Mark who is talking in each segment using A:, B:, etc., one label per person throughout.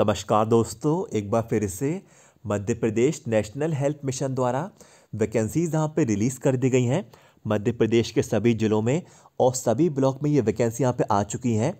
A: नमस्कार दोस्तों एक बार फिर से Madhya Pradesh national health mission द्वारा वैकेंसीज़ यहाँ पे रिलीज़ कर दी गई हैं मध्य प्रदेश के सभी ज़िलों में और सभी ब्लॉक में ये वैकेंसी यहाँ पे आ चुकी हैं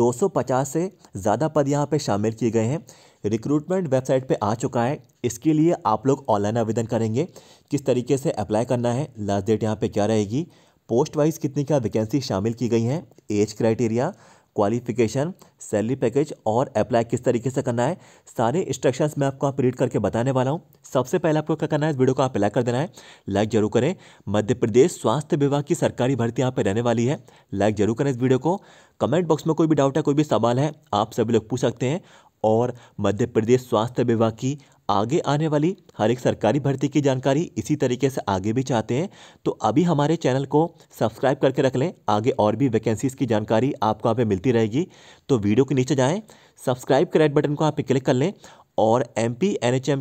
A: 250 से ज़्यादा पद यहाँ पे शामिल किए गए हैं रिक्रूटमेंट वेबसाइट पे आ चुका है इसके लिए आप लोग ऑनलाइन आवेदन करेंगे किस तरीके से अप्लाई करना है लास्ट डेट यहाँ पर क्या रहेगी पोस्ट वाइज कितनी क्या वैकेंसी शामिल की गई हैं age criteria qualification salary package और अप्लाई किस तरीके से करना है सारे इंस्ट्रक्शंस मैं आपको आप रीड करके बताने वाला हूँ सबसे पहले आपको क्या करना है इस वीडियो को आप अप्लाई कर देना है लाइक जरूर करें मध्य प्रदेश स्वास्थ्य विभाग की सरकारी भर्ती यहाँ पर रहने वाली है लाइक जरूर करें इस वीडियो को कमेंट बॉक्स में कोई भी डाउट है कोई भी सवाल है आप सभी लोग पूछ सकते हैं और मध्य प्रदेश स्वास्थ्य विभाग की आगे आने वाली हर एक सरकारी भर्ती की जानकारी इसी तरीके से आगे भी चाहते हैं तो अभी हमारे चैनल को सब्सक्राइब करके रख लें आगे और भी वैकेंसीज़ की जानकारी आपको यहाँ पे मिलती रहेगी तो वीडियो के नीचे जाएं सब्सक्राइब के रेड बटन को आप क्लिक कर लें और एम पी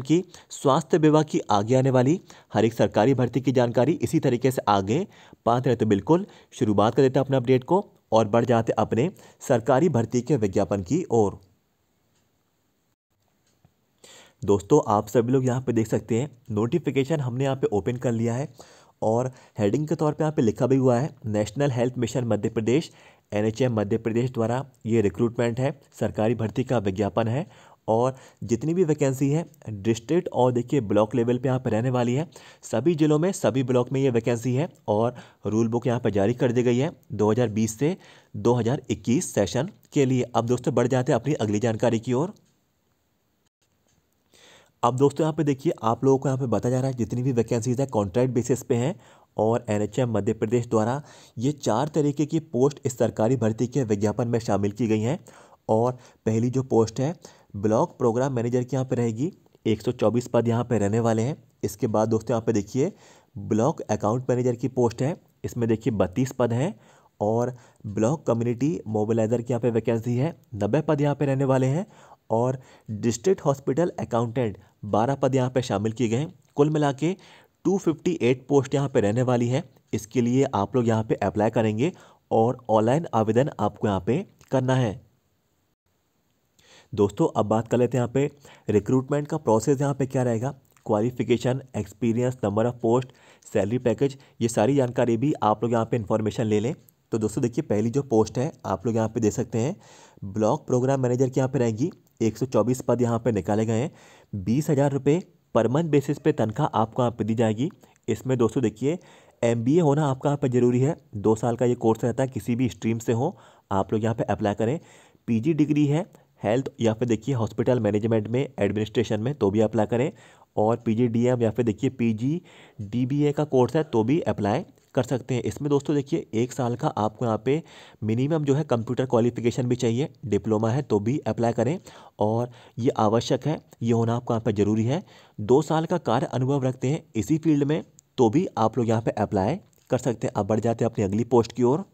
A: की स्वास्थ्य विभाग की आगे आने वाली हर एक सरकारी भर्ती की जानकारी इसी तरीके से आगे पाते रहते तो बिल्कुल शुरुआत कर देते हैं अपने अपडेट को और बढ़ जाते अपने सरकारी भर्ती के विज्ञापन की ओर दोस्तों आप सभी लोग यहाँ पे देख सकते हैं नोटिफिकेशन हमने यहाँ पे ओपन कर लिया है और हेडिंग के तौर पे यहाँ पे लिखा भी हुआ है national health mission Madhya Pradesh NHM Madhya Pradesh द्वारा ये रिक्रूटमेंट है सरकारी भर्ती का विज्ञापन है और जितनी भी वैकेंसी है डिस्ट्रिक्ट और देखिए ब्लॉक लेवल पे यहाँ पर रहने वाली है सभी ज़िलों में सभी ब्लॉक में ये वैकेंसी है और रूल बुक यहाँ पर जारी कर दी गई है 2020 से 2021 सेशन के लिए अब दोस्तों बढ़ जाते हैं अपनी अगली जानकारी की ओर अब दोस्तों यहाँ पे देखिए आप लोगों को यहाँ पे बताया जा रहा है जितनी भी वैकेंसीज़ है कॉन्ट्रैक्ट बेसिस पे हैं और एन मध्य प्रदेश द्वारा ये चार तरीके की पोस्ट इस सरकारी भर्ती के विज्ञापन में शामिल की गई हैं और पहली जो पोस्ट है ब्लॉक प्रोग्राम मैनेजर की यहाँ पर रहेगी एक पद यहाँ पर रहने वाले हैं इसके बाद दोस्तों यहाँ पर देखिए ब्लॉक अकाउंट मैनेजर की पोस्ट है इसमें देखिए बत्तीस पद हैं और ब्लॉक कम्युनिटी मोबिलाइजर की यहाँ पे वैकेंसी है नब्बे पद यहाँ पे रहने वाले हैं और डिस्ट्रिक्ट हॉस्पिटल अकाउंटेंट बारह पद यहाँ पर शामिल किए गए हैं कुल मिला के टू फिफ्टी एट पोस्ट यहाँ पे रहने वाली है इसके लिए आप लोग यहाँ पे अप्लाई करेंगे और ऑनलाइन आवेदन आपको यहाँ पे करना है दोस्तों अब बात कर लेते हैं यहाँ पे रिक्रूटमेंट का प्रोसेस यहाँ पे क्या रहेगा qualification experience number of post salary package ये सारी जानकारी भी आप लोग यहाँ पर इन्फॉर्मेशन ले लें तो दोस्तों देखिए पहली जो पोस्ट है आप लोग यहाँ पर दे सकते हैं ब्लॉक प्रोग्राम मैनेजर की यहाँ पर रहेगी 124 पद यहाँ पर निकाले गए हैं बीस हज़ार रुपये पर मंथ बेसिस पे तनख्वाह आपको यहाँ पर दी जाएगी इसमें दोस्तों देखिए एम होना आपका यहाँ पर ज़रूरी है दो साल का ये कोर्स रहता है किसी भी स्ट्रीम से हो आप लोग यहाँ पे अप्लाई करें पीजी डिग्री है हेल्थ या फिर देखिए हॉस्पिटल मैनेजमेंट में एडमिनिस्ट्रेशन में तो भी अप्लाई करें और पी जी डी एम या फिर देखिए P G D B A का कोर्स है तो भी अप्लाई कर सकते हैं इसमें दोस्तों देखिए एक साल का आपको यहाँ पे मिनिमम जो है कंप्यूटर क्वालिफिकेशन भी चाहिए डिप्लोमा है तो भी अप्लाई करें और ये आवश्यक है ये होना आपको यहाँ पर ज़रूरी है दो साल का कार्य अनुभव रखते हैं इसी फील्ड में तो भी आप लोग यहाँ पर अप्लाई कर सकते हैं अब बढ़ जाते हैं अपनी अगली पोस्ट की ओर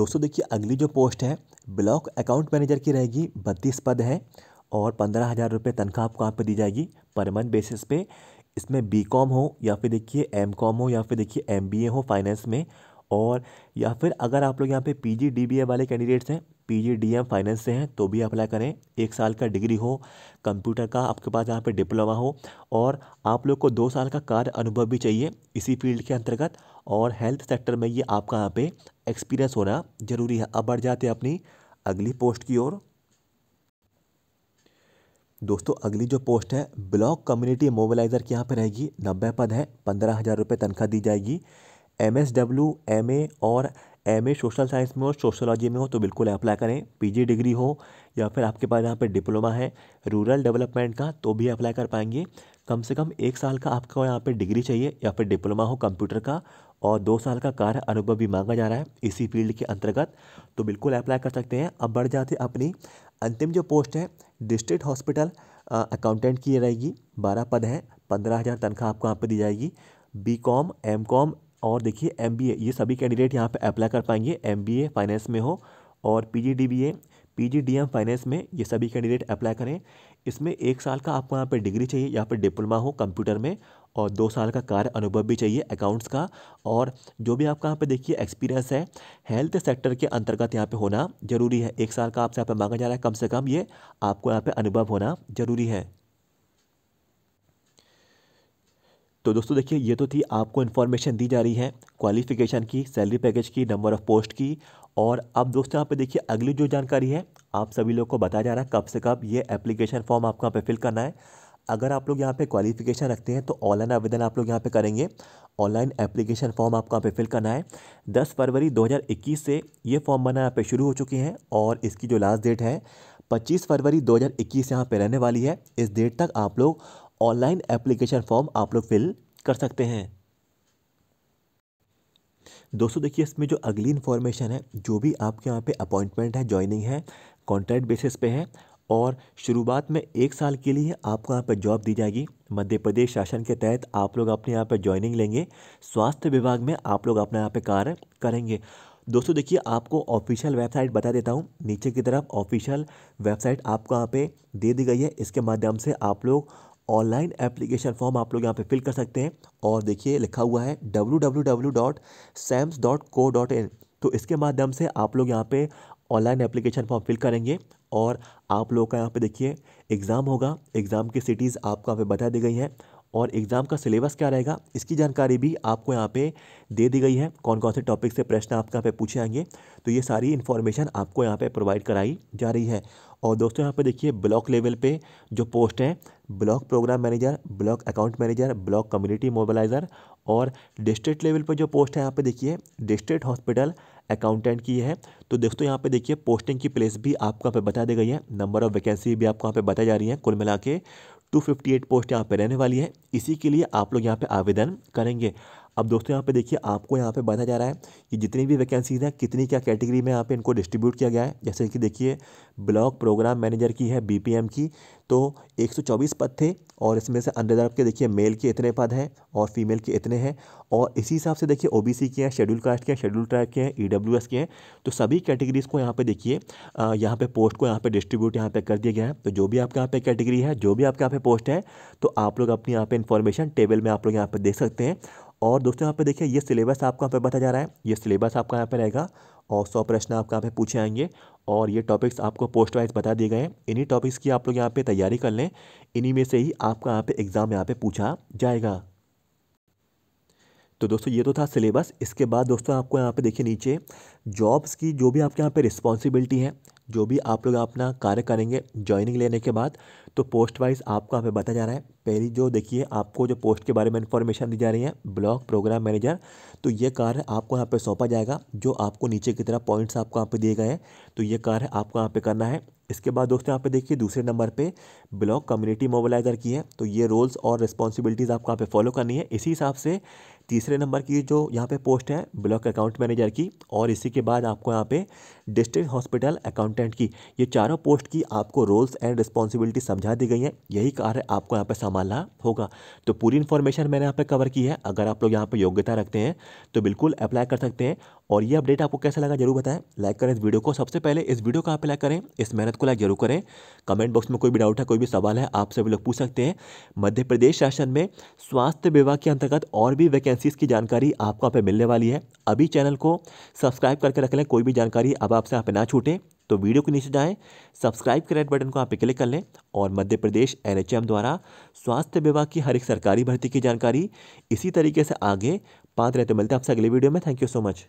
A: दोस्तों देखिए अगली जो पोस्ट है ब्लॉक अकाउंट मैनेजर की रहेगी बत्तीस पद है और पंद्रह हज़ार रुपये तनख्वाह आपको यहाँ पर दी जाएगी पर मंथ बेसिस पे इसमें बी कॉम हो या फिर देखिए एम कॉम हो या फिर देखिए एम बी ए हो फाइनेंस में और या फिर अगर आप लोग यहाँ पे P G D B A वाले कैंडिडेट्स हैं P G D M finance से हैं तो भी अप्लाई करें एक साल का डिग्री हो कंप्यूटर का आपके पास यहाँ पे डिप्लोमा हो और आप लोग को दो साल का कार्य अनुभव भी चाहिए इसी फील्ड के अंतर्गत और हेल्थ सेक्टर में ये आपका यहाँ पर एक्सपीरियंस होना ज़रूरी है अब बढ़ जाते हैं अपनी अगली पोस्ट की ओर दोस्तों अगली जो पोस्ट है ब्लॉक कम्युनिटी मोबिलाइज़र की यहाँ पर रहेगी नब्बे पद है पंद्रह हज़ार रुपये तनख्वाह दी जाएगी M S W M A और एम ए सोशल साइंस में हो सोशोलॉजी में हो तो बिल्कुल अप्लाई करें पीजी डिग्री हो या फिर आपके पास यहाँ पर डिप्लोमा है रूरल डेवलपमेंट का तो भी अप्लाई कर पाएंगे कम से कम एक साल का आपको यहाँ पर डिग्री चाहिए या फिर डिप्लोमा हो कंप्यूटर का और दो साल का कार्य अनुभव भी मांगा जा रहा है इसी फील्ड के अंतर्गत तो बिल्कुल अप्लाई कर सकते हैं अब बढ़ जाते अपनी अंतिम जो पोस्ट है डिस्ट्रिक्ट हॉस्पिटल अकाउंटेंट की रहेगी बारह पद हैं पंद्रह हज़ार तनख्वाह आपको यहाँ पर दी जाएगी बी कॉम एम कॉम और देखिए एम बी ए ये सभी कैंडिडेट यहाँ पर अप्लाई कर पाएंगे एम बी ए फाइनेंस में हो और P G D B A P G D M finance में ये सभी कैंडिडेट अप्लाई करें इसमें एक साल का आपको यहाँ पर डिग्री चाहिए यहाँ पर डिप्लोमा हो कंप्यूटर में और दो साल का कार्य अनुभव भी चाहिए अकाउंट्स का और जो भी आपका यहाँ पे देखिए एक्सपीरियंस है हेल्थ सेक्टर के अंतर्गत यहाँ पे होना ज़रूरी है एक साल का आपसे यहाँ पे मांगा जा रहा है कम से कम ये आपको यहाँ पे अनुभव होना ज़रूरी है तो दोस्तों देखिए ये तो थी आपको इन्फॉर्मेशन दी जा रही है क्वालिफिकेशन की सैलरी पैकेज की नंबर ऑफ़ पोस्ट की और अब दोस्तों यहाँ पे देखिए अगली जो जानकारी है आप सभी लोग को बताया जा रहा है कब से कब ये एप्लीकेशन फॉर्म आपको यहाँ पे फिल करना है अगर आप लोग यहाँ पे क्वालिफिकेशन रखते हैं तो ऑनलाइन आवेदन आप लोग यहाँ पे करेंगे ऑनलाइन एप्लीकेशन फॉर्म आपको यहाँ पे फिल करना है 10 फरवरी 2021 से ये फॉर्म बना यहाँ पे शुरू हो चुके हैं और इसकी जो लास्ट डेट है 25 फरवरी 2021 यहाँ पर रहने वाली है इस डेट तक आप लोग ऑनलाइन एप्लीकेशन फॉर्म आप लोग फिल कर सकते हैं दोस्तों देखिए इसमें जो अगली इन्फॉर्मेशन है जो भी आपके यहाँ पर अपॉइंटमेंट है ज्वाइनिंग है कॉन्ट्रैक्ट बेसिस पे है और शुरुआत में एक साल के लिए आपको यहाँ पर जॉब दी जाएगी मध्य प्रदेश शासन के तहत आप लोग अपने यहाँ पर ज्वाइनिंग लेंगे स्वास्थ्य विभाग में आप लोग अपना यहाँ पर कार्य करेंगे दोस्तों देखिए आपको ऑफिशियल वेबसाइट बता देता हूँ नीचे की तरफ ऑफिशियल वेबसाइट आपको यहाँ पे दे दी गई है इसके माध्यम से आप लोग ऑनलाइन एप्लीकेशन फॉर्म आप लोग यहाँ पे फिल कर सकते हैं और देखिए लिखा हुआ है डब्ल्यू तो इसके माध्यम से आप लोग यहाँ पे ऑनलाइन एप्लीकेशन फॉर्म फिल करेंगे और आप लोग का यहाँ पे देखिए एग्ज़ाम होगा एग्ज़ाम की सिटीज़ आपको यहाँ पे बता दी गई हैं और एग्ज़ाम का सिलेबस क्या रहेगा इसकी जानकारी भी आपको यहाँ पे दे दी गई है कौन कौन से टॉपिक से प्रश्न आपके यहाँ पे पूछे आएंगे तो ये सारी इन्फॉर्मेशन आपको यहाँ पे प्रोवाइड कराई जा रही है और दोस्तों यहाँ पे देखिए ब्लॉक लेवल पे जो पोस्ट हैं block program manager block account manager block community mobiliser और डिस्ट्रिक्ट लेवल पर जो पोस्ट है यहाँ पर देखिए डिस्ट्रिक्ट हॉस्पिटल अकाउंटेंट की है तो दोस्तों यहाँ पे देखिए पोस्टिंग की प्लेस भी आपको यहाँ पे बता दी गई है नंबर ऑफ वैकेंसी भी आपको यहाँ पे बताई जा रही है कुल मिला के 258 पोस्ट यहाँ पे रहने वाली है इसी के लिए आप लोग यहाँ पे आवेदन करेंगे अब दोस्तों यहाँ पे देखिए आपको यहाँ पे बांधा जा रहा है कि जितनी भी वैकेंसीज़ हैं कितनी क्या कैटेगरी में यहाँ पे इनको डिस्ट्रीब्यूट किया गया है जैसे कि देखिए ब्लॉक प्रोग्राम मैनेजर की है बीपीएम की तो 124 पद थे और इसमें से अंडरदार के देखिए मेल के इतने पद हैं और फीमेल के इतने हैं और इसी हिसाब से देखिए ओबीसी के हैं शेड्यूल कास्ट के हैं शेड्यूल ट्राइब के हैं ई के हैं तो सभी कैटेगरीज़ को यहाँ पे देखिए यहाँ पे पोस्ट को यहाँ पे डिस्ट्रीब्यूट यहाँ पे कर दिया गया है तो जो भी आपके यहाँ पे कैटेगरी है जो भी आपके यहाँ पे पोस्ट है तो आप लोग अपनी यहाँ पर इन्फॉर्मेशन टेबल में आप लोग यहाँ पर देख सकते हैं और दोस्तों यहाँ पे देखिए ये सिलेबस आपको यहाँ पे बताया जा रहा है ये सिलेबस आपका यहाँ पे रहेगा और सौ प्रश्न आपके यहाँ पे पूछे आएंगे और ये टॉपिक्स आपको पोस्ट वाइज बता दिए गए हैं इन्हीं टॉपिक्स की आप लोग यहाँ पे तैयारी कर लें इन्हीं में से ही आपका यहाँ पे एग्ज़ाम यहाँ पे पूछा जाएगा तो दोस्तों ये तो था सिलेबस इसके बाद दोस्तों आपको यहाँ पे देखिए नीचे जॉब्स की जो भी आपके यहाँ पे रिस्पॉन्सिबिलिटी है जो भी आप लोग अपना कार्य करेंगे ज्वाइनिंग लेने के बाद तो पोस्ट वाइज आपको हमें बताया जा रहा है पहली जो देखिए आपको जो पोस्ट के बारे में इन्फॉर्मेशन दी जा रही है ब्लॉक प्रोग्राम मैनेजर तो ये कार्य आपको यहाँ पे सौंपा जाएगा जो आपको नीचे की तरफ पॉइंट्स आपको यहाँ पे दिए गए हैं तो ये कार्य आपको यहाँ पे करना है इसके बाद दोस्तों यहाँ पे देखिए दूसरे नंबर पे ब्लॉक कम्युनिटी मोबालाइजर की है तो ये रोल्स और रिस्पॉन्सिबिलिटीज़ आपको यहाँ पे फॉलो करनी है इसी हिसाब से तीसरे नंबर की जो यहाँ पे पोस्ट है ब्लॉक अकाउंट मैनेजर की और इसी के बाद आपको यहाँ पे डिस्ट्रिक्ट हॉस्पिटल अकाउंटेंट की ये चारों पोस्ट की आपको रोल्स एंड रिस्पॉन्सिबिलिटी समझा दी गई है यही कार्य आपको यहाँ पर संभालना होगा तो पूरी इन्फॉर्मेशन मैंने यहाँ पर कवर की है अगर आप लोग यहाँ पर योग्यता रखते हैं तो बिल्कुल अप्लाई कर सकते हैं और ये अपडेट आपको कैसा लगा जरूर बताएं लाइक करें इस वीडियो को सबसे पहले इस वीडियो को आप लाइक करें इस मेहनत को लाइक जरूर करें कमेंट बॉक्स में कोई भी डाउट है कोई भी सवाल है आप सभी लोग पूछ सकते हैं मध्य प्रदेश शासन में स्वास्थ्य विभाग के अंतर्गत और भी वैकेंसीज़ की जानकारी आपको यहाँ पर मिलने वाली है अभी चैनल को सब्सक्राइब करके रख लें कोई भी जानकारी अब आपसे यहाँ पर ना छूटें तो वीडियो के नीचे जाएँ सब्सक्राइब के रेड बटन को आप क्लिक कर लें और मध्य प्रदेश एन द्वारा स्वास्थ्य विभाग की हर एक सरकारी भर्ती की जानकारी इसी तरीके से आगे पाँच रहते तो मिलते हैं आपसे अगले वीडियो में थैंक यू सो मच